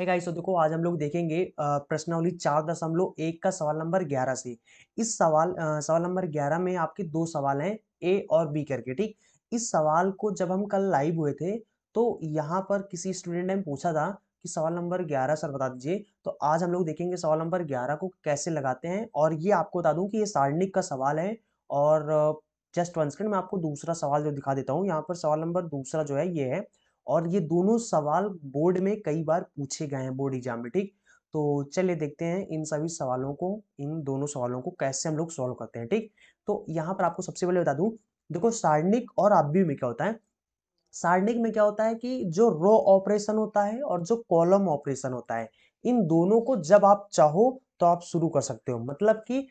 है गाइस तो देखो आज हम लोग देखेंगे प्रश्नावली चार दशमलव एक का सवाल नंबर ग्यारह से इस सवाल आ, सवाल नंबर ग्यारह में आपके दो सवाल हैं ए और बी करके ठीक इस सवाल को जब हम कल लाइव हुए थे तो यहाँ पर किसी स्टूडेंट ने पूछा था कि सवाल नंबर ग्यारह सर बता दीजिए तो आज हम लोग देखेंगे सवाल नंबर ग्यारह को कैसे लगाते हैं और ये आपको बता दूँ कि ये सारणिक का सवाल है और जस्ट वन सेकंड मैं आपको दूसरा सवाल जो दिखा देता हूँ यहाँ पर सवाल नंबर दूसरा जो है ये है और ये दोनों सवाल बोर्ड में कई बार पूछे गए हैं बोर्ड एग्जाम में ठीक तो चलिए देखते हैं इन सभी सवालों को इन दोनों सवालों को कैसे हम लोग सॉल्व करते हैं ठीक तो यहाँ पर आपको सबसे पहले बता दू देखो सारणिक और आब्यू में क्या होता है सारणिक में क्या होता है कि जो रो ऑपरेशन होता है और जो कॉलम ऑपरेशन होता है इन दोनों को जब आप चाहो तो आप शुरू कर सकते हो मतलब कि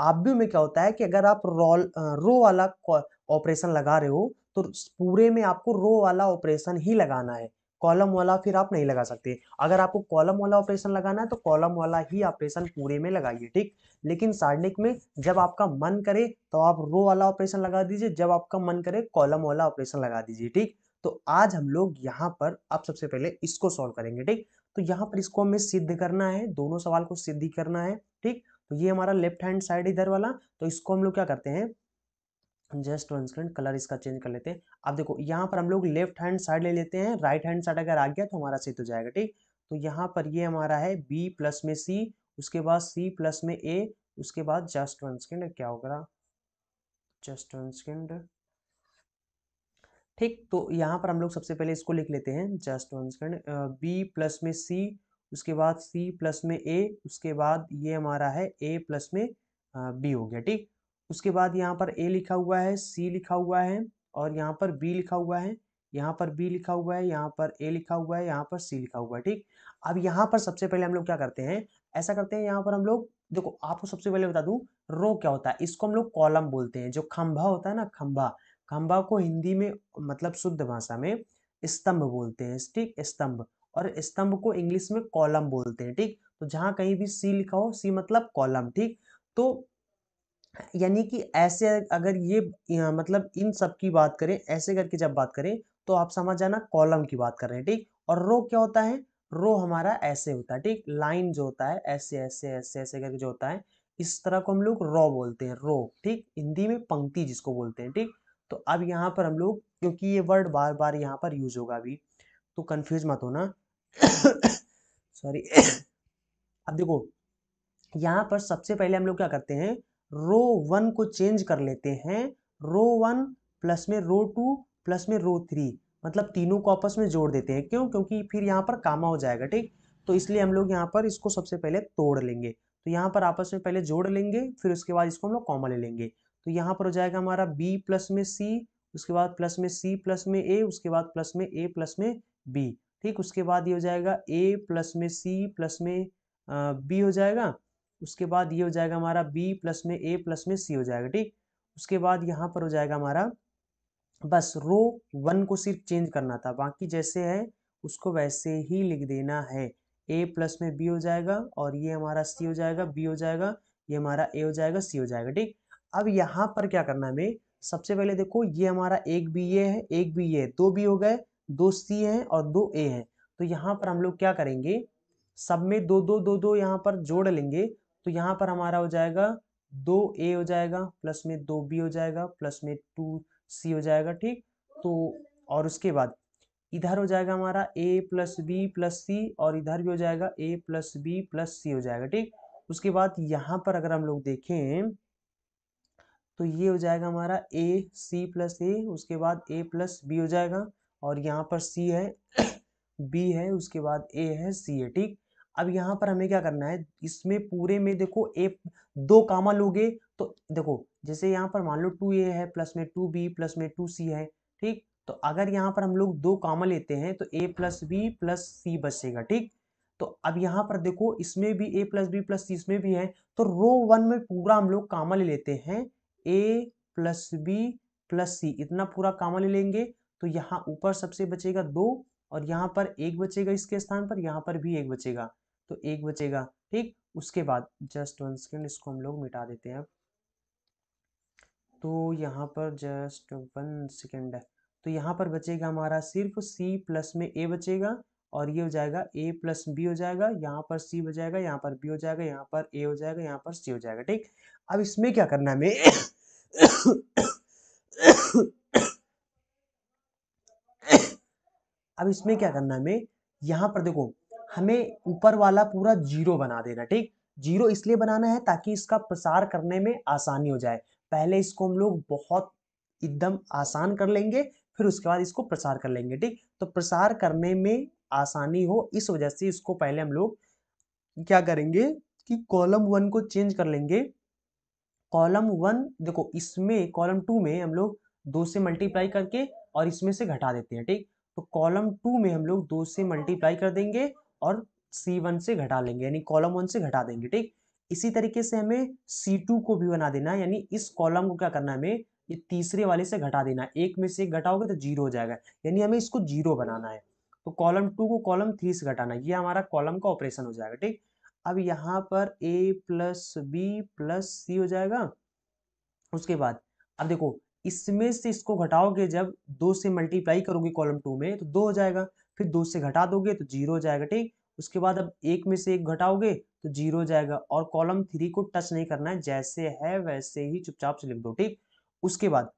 आब्यू में क्या होता है कि अगर आप रोल रो वाला ऑपरेशन लगा रहे हो तो पूरे में आपको रो वाला ऑपरेशन ही लगाना है कॉलम वाला फिर आप नहीं लगा सकते अगर आपको कॉलम वाला ऑपरेशन लगाना है तो कॉलम वाला ही ऑपरेशन पूरे में लगाइए ठीक लेकिन सार्डिक में जब आपका मन करे तो आप रो वाला ऑपरेशन लगा दीजिए जब आपका मन करे कॉलम वाला ऑपरेशन लगा दीजिए ठीक तो आज हम लोग यहाँ पर आप सबसे पहले इसको सॉल्व करेंगे ठीक तो यहाँ पर इसको हमें सिद्ध करना है दोनों सवाल को सिद्ध करना है ठीक तो ये हमारा लेफ्ट हैंड साइड इधर वाला तो इसको हम लोग क्या करते हैं जस्ट वन सेकंड कलर इसका चेंज कर लेते हैं अब देखो यहाँ पर हम लोग लेफ्ट हैंड साइड ले लेते हैं राइट हैंड साइड अगर आ गया तो हमारा सेट हो तो जाएगा ठीक तो यहाँ पर ये हमारा है बी प्लस में सी उसके बाद सी प्लस में ए उसके बाद जस्ट वन सेकंड क्या होगा जस्ट वन सेकंड ठीक तो यहाँ पर हम लोग सबसे पहले इसको लिख लेते हैं just one second B plus में सी उसके बाद सी प्लस में ए उसके बाद ये हमारा है ए प्लस में बी हो गया ठीक उसके बाद यहाँ पर ए लिखा हुआ है सी लिखा हुआ है और यहाँ पर बी लिखा हुआ है यहाँ पर बी लिखा हुआ है यहाँ पर ए लिखा हुआ है यहाँ पर सी लिखा हुआ है ठीक अब यहाँ पर सबसे पहले हम लोग क्या करते हैं ऐसा करते हैं यहाँ पर हम लोग देखो आपको सबसे पहले बता दूं रो क्या होता है इसको हम लोग कॉलम बोलते हैं जो खंभा होता है ना खंभा खंभा को हिंदी में मतलब शुद्ध भाषा में स्तंभ बोलते हैं ठीक स्तंभ और स्तंभ को इंग्लिश में कॉलम बोलते हैं ठीक तो जहां कहीं भी सी लिखा हो सी मतलब कॉलम ठीक तो यानी कि ऐसे अगर ये मतलब इन सब की बात करें ऐसे करके जब बात करें तो आप समझ जाना कॉलम की बात कर रहे हैं ठीक और रो क्या होता है रो हमारा ऐसे होता है ठीक लाइन जो होता है ऐसे ऐसे ऐसे ऐसे करके जो होता है इस तरह को हम लोग रो बोलते हैं रो ठीक हिंदी में पंक्ति जिसको बोलते हैं ठीक तो अब यहाँ पर हम लोग क्योंकि ये वर्ड बार बार यहाँ पर यूज होगा अभी तो कन्फ्यूज मत होना सॉरी अब देखो यहाँ पर सबसे पहले हम लोग क्या करते हैं रो वन को चेंज कर लेते हैं रो वन प्लस में रो टू प्लस में रो थ्री मतलब तीनों को आपस में जोड़ देते हैं क्यों क्योंकि फिर यहाँ पर कामा हो जाएगा ठीक तो इसलिए हम लोग यहाँ पर इसको सबसे पहले तोड़ लेंगे तो यहाँ पर आपस में पहले जोड़ लेंगे फिर उसके बाद इसको हम लोग कॉमा ले लेंगे तो यहाँ पर हो जाएगा हमारा बी प्लस में सी उसके बाद प्लस में सी प्लस में ए उसके बाद प्लस में ए प्लस में बी ठीक उसके बाद ये हो जाएगा ए प्लस में सी प्लस में बी हो जाएगा उसके बाद ये हो जाएगा हमारा बी प्लस में ए प्लस में सी हो जाएगा ठीक उसके बाद यहाँ पर हो जाएगा हमारा बस रो वन को सिर्फ चेंज करना था बाकी जैसे है उसको वैसे ही लिख देना है ए प्लस में बी हो जाएगा और ये हमारा सी हो जाएगा बी हो जाएगा ये हमारा ए हो जाएगा सी हो जाएगा ठीक अब यहाँ पर क्या करना है हमें सबसे पहले देखो ये हमारा एक बी ए है एक बी ए है दो बी हो गए दो सी है और दो ए है तो यहाँ पर हम लोग क्या करेंगे सब में दो दो दो दो यहाँ पर जोड़ लेंगे तो यहाँ पर हमारा हो जाएगा दो ए हो जाएगा प्लस में दो बी हो जाएगा प्लस में टू सी हो जाएगा ठीक तो और उसके बाद इधर हो जाएगा हमारा A plus B plus C और इधर भी हो जाएगा A plus B plus C हो जाएगा ठीक उसके बाद यहाँ पर अगर हम लोग देखें तो ये हो जाएगा हमारा ए सी प्लस ए उसके बाद ए प्लस बी हो जाएगा और यहाँ पर सी है बी है उसके बाद ए है सी है ठीक अब यहाँ पर हमें क्या करना है इसमें पूरे में देखो ए दो कामा लोगे तो देखो जैसे यहाँ पर मान लो टू ए है प्लस में टू बी प्लस में टू सी है ठीक तो अगर यहाँ पर हम लोग दो कामा लेते हैं तो A plus B plus C बचेगा ठीक तो अब यहाँ पर देखो इसमें भी A plus B plus C इसमें भी है तो रो वन में पूरा हम लोग कामा ले लेते हैं A plus B plus C इतना पूरा कामा ले लेंगे तो यहाँ ऊपर सबसे बचेगा दो और यहाँ पर एक बचेगा इसके स्थान पर यहाँ पर भी एक बचेगा तो एक बचेगा ठीक उसके बाद जस्ट वन सेकेंड इसको हम लोग मिटा देते हैं तो यहाँ पर जस्ट वन सेकेंड तो यहाँ पर बचेगा हमारा सिर्फ C प्लस में A बचेगा और ये हो जाएगा A प्लस बी हो जाएगा यहाँ पर C हो जाएगा यहाँ पर B हो जाएगा यहाँ पर A हो जाएगा यहाँ पर C हो जाएगा ठीक अब इसमें क्या करना है हमें अब इसमें क्या करना है हमें यहाँ पर देखो हमें ऊपर वाला पूरा जीरो बना देना ठीक जीरो इसलिए बनाना है ताकि इसका प्रसार करने में आसानी हो जाए पहले इसको हम लोग बहुत एकदम आसान कर लेंगे फिर उसके बाद इसको प्रसार कर लेंगे ठीक तो प्रसार करने में आसानी हो इस वजह से इसको पहले हम लोग क्या करेंगे कि कॉलम वन को चेंज कर लेंगे कॉलम वन देखो इसमें कॉलम टू में हम लोग दो से मल्टीप्लाई करके और इसमें से घटा देते हैं ठीक तो कॉलम टू में हम लोग दो से मल्टीप्लाई कर देंगे और सी वन से घटा लेंगे यानी कॉलम वन से घटा देंगे ठीक इसी तरीके से हमें सी टू को भी बना देना यानी इस कॉलम को क्या करना है हमें ये तीसरे वाले से घटा देना एक में से एक घटाओगे तो जीरो हो जाएगा यानी हमें इसको जीरो बनाना है तो कॉलम टू को कॉलम थ्री से घटाना ये हमारा कॉलम का ऑपरेशन हो जाएगा ठीक अब यहाँ पर A plus B plus C हो जाएगा उसके बाद अब देखो इसमें से इसको घटाओगे जब दो से मल्टीप्लाई करोगे कॉलम टू में तो दो हो जाएगा फिर दो से घटा दोगे तो जीरो हो जाएगा ठीक उसके बाद अब एक में से एक घटाओगे तो जीरो हो जाएगा और कॉलम थ्री को टच नहीं करना है जैसे है वैसे ही चुपचाप से लिख दो ठीक उसके बाद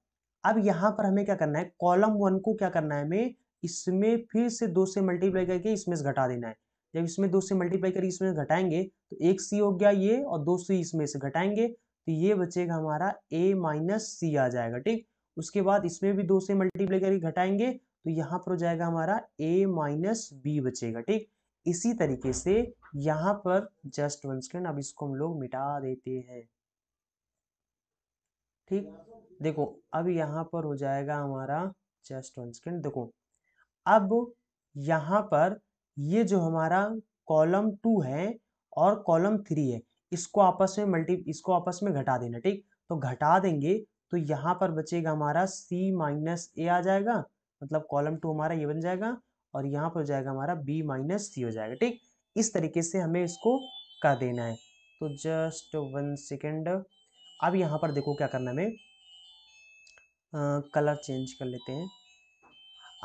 अब यहाँ पर हमें क्या करना है कॉलम वन को क्या करना है हमें इसमें फिर से दो से मल्टीप्लाई करके इसमें से घटा देना है जब इसमें दो से मल्टीप्लाई करके इसमें घटाएंगे तो एक सी हो गया ये और दो सी इसमें से घटाएंगे तो ये बचेगा हमारा ए माइनस सी आ जाएगा ठीक उसके बाद इसमें भी दो से मल्टीप्लाई करके घटाएंगे तो यहाँ पर हो जाएगा हमारा ए माइनस बी बचेगा ठीक इसी तरीके से यहाँ पर जस्ट वन सेकेंड अब इसको हम लोग मिटा देते हैं ठीक देखो अब यहाँ पर हो जाएगा हमारा जस्ट वन सेकेंड देखो अब यहाँ पर ये जो हमारा कॉलम टू है और कॉलम थ्री है इसको आपस में मल्टी इसको आपस में घटा देना ठीक तो घटा देंगे तो यहाँ पर बचेगा हमारा सी माइनस ए आ जाएगा मतलब कॉलम टू हमारा ये बन जाएगा और यहाँ पर हो जाएगा हमारा बी माइनस सी हो जाएगा ठीक इस तरीके से हमें इसको कर देना है तो जस्ट वन सेकेंड अब यहाँ पर देखो क्या करना हमें कलर चेंज कर लेते हैं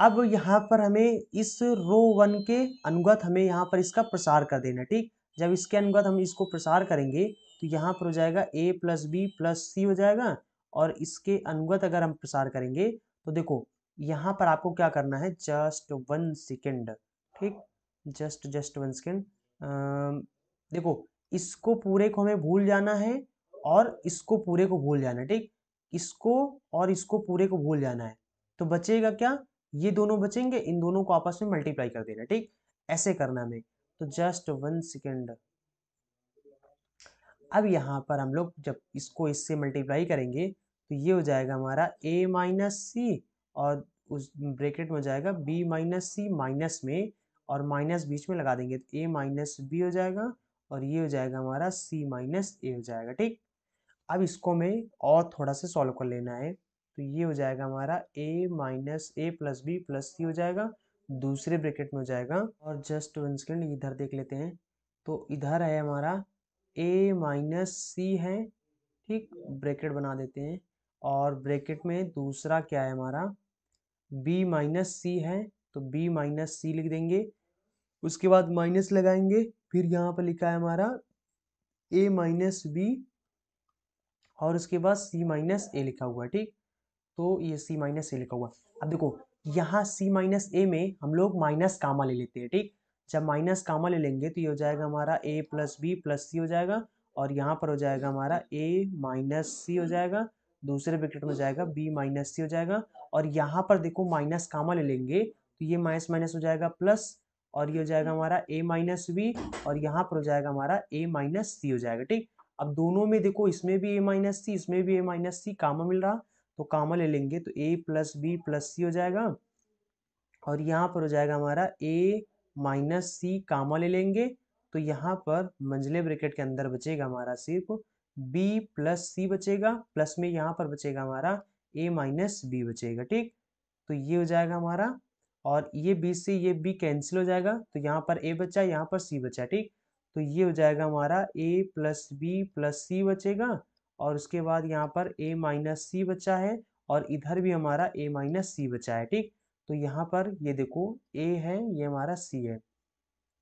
अब यहाँ पर हमें इस रो वन के अनुगत हमें यहाँ पर इसका प्रसार कर देना ठीक जब इसके अनुगत हम इसको प्रसार करेंगे तो यहाँ पर हो जाएगा A plus B plus C हो जाएगा और इसके अनुगत अगर हम प्रसार करेंगे तो देखो यहाँ पर आपको क्या करना है जस्ट वन सेकेंड ठीक जस्ट जस्ट वन सेकेंड देखो इसको पूरे को हमें भूल जाना है और इसको पूरे को भूल जाना है ठीक इसको और इसको पूरे को भूल जाना है तो बचेगा क्या ये दोनों बचेंगे इन दोनों को आपस में मल्टीप्लाई कर देना ठीक ऐसे करना हमें तो जस्ट वन सेकेंड अब यहाँ पर हम लोग जब इसको इससे मल्टीप्लाई करेंगे तो ये हो जाएगा हमारा ए माइनस सी और उस ब्रेकेट में जाएगा बी माइनस सी माइनस में और माइनस बीच में लगा देंगे तो ए माइनस बी हो जाएगा और ये हो जाएगा हमारा सी माइनस ए हो जाएगा ठीक अब इसको हमें और थोड़ा सा सॉल्व कर लेना है तो ये हो जाएगा हमारा A minus A plus B plus C हो जाएगा दूसरे ब्रेकेट में हो जाएगा और जस्ट वन सेकेंड इधर देख लेते हैं तो इधर है हमारा ए माइनस सी है ठीक ब्रेकेट बना देते हैं और ब्रैकेट में दूसरा क्या है हमारा b माइनस सी है तो b माइनस सी लिख देंगे उसके बाद माइनस लगाएंगे फिर यहाँ पर लिखा है हमारा a माइनस बी और उसके बाद c माइनस ए लिखा हुआ है ठीक तो ये c माइनस ए लिखा हुआ अब देखो यहाँ c माइनस ए में हम लोग माइनस कामा ले लेते हैं ठीक जब माइनस कामा ले लेंगे तो ये हो जाएगा हमारा a plus B plus C हो जाएगा और यहाँ पर हो जाएगा हमारा a माइनस सी हो जाएगा दूसरे विकेट में जाएगा बी माइनस सी हो जाएगा और यहाँ पर देखो माइनस कामा ले लेंगे तो ये माइनस माइनस हो जाएगा प्लस और ये हो जाएगा हमारा ए माइनस बी और यहाँ पर हो जाएगा हमारा ए माइनस सी हो जाएगा ठीक अब दोनों में देखो इसमें भी ए माइनस सी इसमें भी ए माइनस सी कामा मिल रहा तो कामा ले लेंगे तो A plus B plus C हो जाएगा और यहाँ पर हो जाएगा हमारा ए माइनस सी कामा ले लेंगे तो यहाँ पर मंजले ब्रैकेट के अंदर बचेगा हमारा सिर्फ बी प्लस सी बचेगा प्लस में यहाँ पर बचेगा हमारा ए माइनस बी बचेगा ठीक तो ये हो जाएगा हमारा और ये बी से ये बी कैंसिल हो जाएगा तो यहाँ पर ए बचा यहाँ पर सी बचा ठीक तो ये हो जाएगा हमारा A plus B plus C बचेगा और उसके बाद यहाँ पर ए माइनस सी बचा है और इधर भी हमारा ए माइनस सी बचा है ठीक तो यहाँ पर ये देखो ए है ये हमारा सी है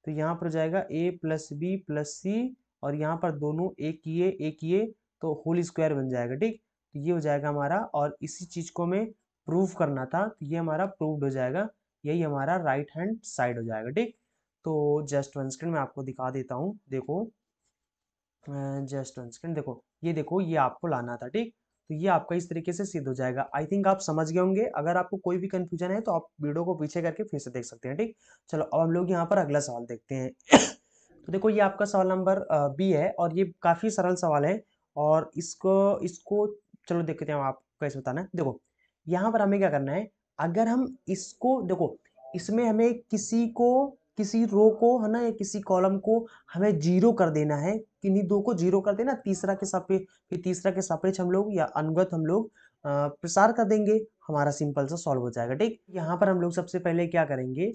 तो यहाँ पर हो जाएगा A plus B plus C और यहाँ पर दोनों एक ये एक ये तो होल स्क्वायर बन जाएगा ठीक तो ये हो जाएगा हमारा और इसी चीज़ को हमें प्रूव करना था तो ये हमारा प्रूव्ड हो जाएगा यही हमारा राइट हैंड साइड हो जाएगा ठीक तो जस्ट वन सेकंड मैं आपको दिखा देता हूँ देखो जस्ट वन सेकंड देखो ये देखो ये आपको लाना था ठीक तो ये आपका इस तरीके से सिद्ध हो जाएगा आई थिंक आप समझ गए होंगे अगर आपको कोई भी कंफ्यूजन है तो आप वीडियो को पीछे करके फिर से देख सकते हैं ठीक चलो अब हम लोग यहाँ पर अगला सवाल देखते हैं तो देखो ये आपका सवाल नंबर बी है और ये काफ़ी सरल सवाल है और इसको इसको चलो देखते हैं आप कैसे बताना है देखो यहाँ पर हमें क्या करना है अगर हम इसको देखो इसमें हमें किसी को किसी रो को है ना या किसी कॉलम को हमें जीरो कर देना है किन्हीं दो को जीरो कर देना तीसरा के साथ फिर तीसरा के सापेक्ष हम लोग या अनुगत हम लोग प्रसार कर देंगे हमारा सिंपल सा सॉल्व हो जाएगा ठीक यहाँ पर हम लोग सबसे पहले क्या करेंगे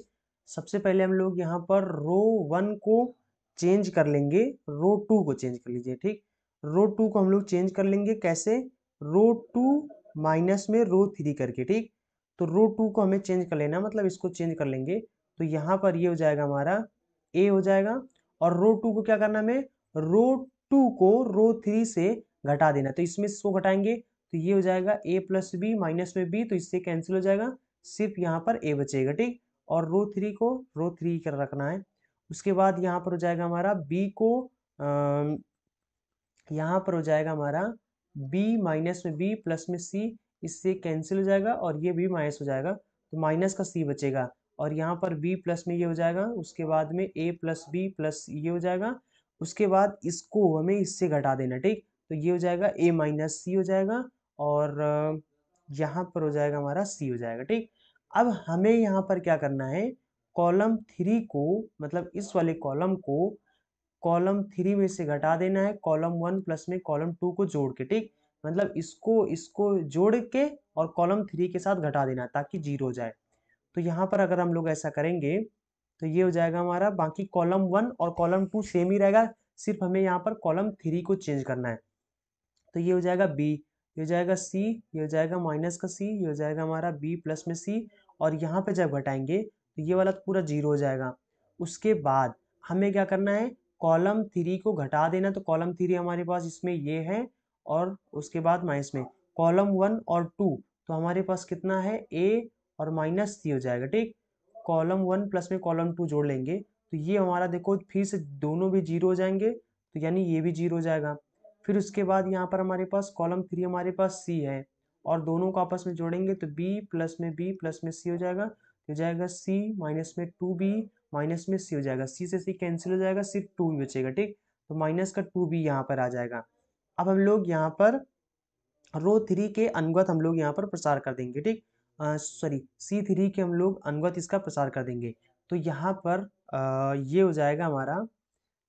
सबसे पहले हम लोग यहाँ पर रो वन को चेंज कर लेंगे रो टू को चेंज कर लीजिए ठीक रो टू को हम लोग चेंज कर लेंगे कैसे रो टू माइनस में रो थ्री करके ठीक तो रो टू को हमें चेंज कर लेना मतलब इसको चेंज कर लेंगे तो यहाँ पर ये हो जाएगा हमारा ए हो जाएगा और रो टू को क्या करना हमें रो टू को रो थ्री से घटा देना तो इसमें इसको घटाएंगे तो ये हो जाएगा ए प्लस बी माइनस में बी तो इससे कैंसिल हो जाएगा सिर्फ यहाँ पर ए बचेगा ठीक और रो थ्री को रो थ्री कर रखना है उसके बाद यहाँ पर हो जाएगा हमारा बी को यहाँ पर हो जाएगा हमारा बी माइनस में बी प्लस में सी इससे कैंसिल हो जाएगा और ये भी माइनस हो जाएगा तो माइनस का सी बचेगा और यहाँ पर बी प्लस में ये हो जाएगा उसके बाद में ए प्लस बी प्लस ये हो जाएगा उसके बाद इसको हमें इससे घटा देना ठीक तो ये हो जाएगा ए माइनस सी हो जाएगा और यहाँ पर हो जाएगा हमारा सी हो जाएगा ठीक अब हमें यहाँ पर क्या करना है कॉलम थ्री को मतलब इस वाले कॉलम को कॉलम थ्री में से घटा देना है कॉलम वन प्लस में कॉलम टू को जोड़ के ठीक मतलब इसको इसको जोड़ के और कॉलम थ्री के साथ घटा देना ताकि जीरो हो जाए तो यहाँ पर अगर हम लोग ऐसा करेंगे तो ये हो जाएगा हमारा बाकी कॉलम वन और कॉलम टू सेम ही रहेगा सिर्फ हमें यहाँ पर कॉलम थ्री को चेंज करना है तो ये हो जाएगा बी ये हो जाएगा सी ये हो जाएगा माइनस का सी ये हो जाएगा हमारा बी प्लस में सी और यहाँ पे जब घटाएंगे तो ये वाला तो पूरा जीरो हो जाएगा उसके बाद हमें क्या करना है कॉलम थ्री को घटा देना तो कॉलम थ्री हमारे पास इसमें ये है और उसके बाद माइनस में कॉलम वन और टू तो हमारे पास कितना है ए और माइनस थ्री हो जाएगा ठीक कॉलम वन प्लस में कॉलम टू जोड़ लेंगे तो ये हमारा देखो फिर से दोनों भी जीरो हो जाएंगे तो यानी ये भी जीरो हो जाएगा फिर उसके बाद यहाँ पर हमारे पास कॉलम थ्री हमारे पास सी है और दोनों को आपस में जोड़ेंगे तो बी प्लस में बी प्लस में सी हो जाएगा हो जाएगा सी माइनस में टू बी माइनस में सी हो जाएगा सी से सी कैंसिल हो जाएगा सिर्फ टू ही बचेगा ठीक तो माइनस का टू बी यहाँ पर आ जाएगा अब हम लोग यहाँ पर रो थ्री के अनुगत हम लोग यहाँ पर प्रसार कर देंगे ठीक सॉरी सी थ्री के हम लोग अनुगत इसका प्रसार कर देंगे तो यहाँ पर आ, ये हो जाएगा हमारा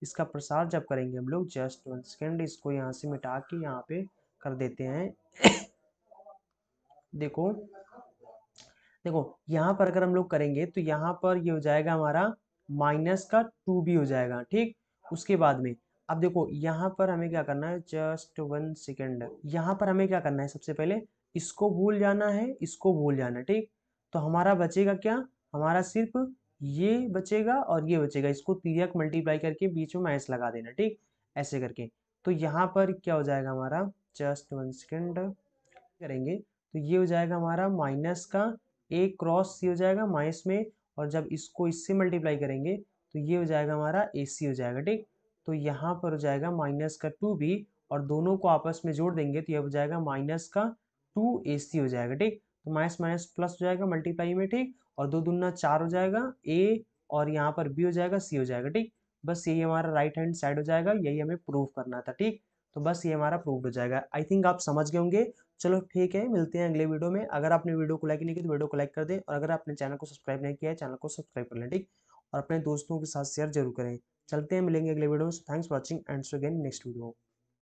इसका प्रसार जब करेंगे हम लोग जस्ट वन सेकेंड इसको यहाँ से मिटा के यहाँ पे कर देते हैं देखो देखो यहाँ पर अगर हम लोग करेंगे तो यहाँ पर ये यह हो जाएगा हमारा माइनस का टू भी हो जाएगा ठीक उसके बाद में अब देखो यहाँ पर हमें क्या करना है जस्ट वन सेकेंड यहाँ पर हमें क्या करना है सबसे पहले इसको भूल जाना है इसको भूल जाना है ठीक तो हमारा बचेगा क्या हमारा सिर्फ ये बचेगा और ये बचेगा इसको तीरक मल्टीप्लाई करके बीच में माइनस लगा देना ठीक ऐसे करके तो यहाँ पर क्या हो जाएगा हमारा जस्ट वन सेकेंड करेंगे तो ये हो जाएगा हमारा माइनस का ए क्रॉस सी हो जाएगा माइनस में और जब इसको इससे मल्टीप्लाई करेंगे तो ये हो जाएगा हमारा ए सी हो जाएगा ठीक तो यहाँ पर हो जाएगा माइनस का टू बी और दोनों को आपस में जोड़ देंगे तो यह हो जाएगा माइनस का टू ए सी हो जाएगा ठीक तो माइनस माइनस प्लस हो जाएगा मल्टीप्लाई में ठीक और दो दुना चार हो जाएगा ए और यहाँ पर बी हो जाएगा सी हो जाएगा ठीक बस यही हमारा राइट हैंड साइड हो जाएगा यही हमें प्रूव करना था ठीक तो बस ये हमारा प्रूव हो जाएगा आई थिंक आप समझ गए होंगे चलो ठीक है मिलते हैं अगले वीडियो में अगर आपने वीडियो को लाइक नहीं किया तो वीडियो को लाइक कर दें और अगर आपने चैनल को सब्सक्राइब नहीं किया है चैनल को सब्सक्राइब कर लें ठीक और अपने दोस्तों के साथ शेयर जरूर करें चलते हैं मिलेंगे अगले वीडियो में thanks for watching and so again next video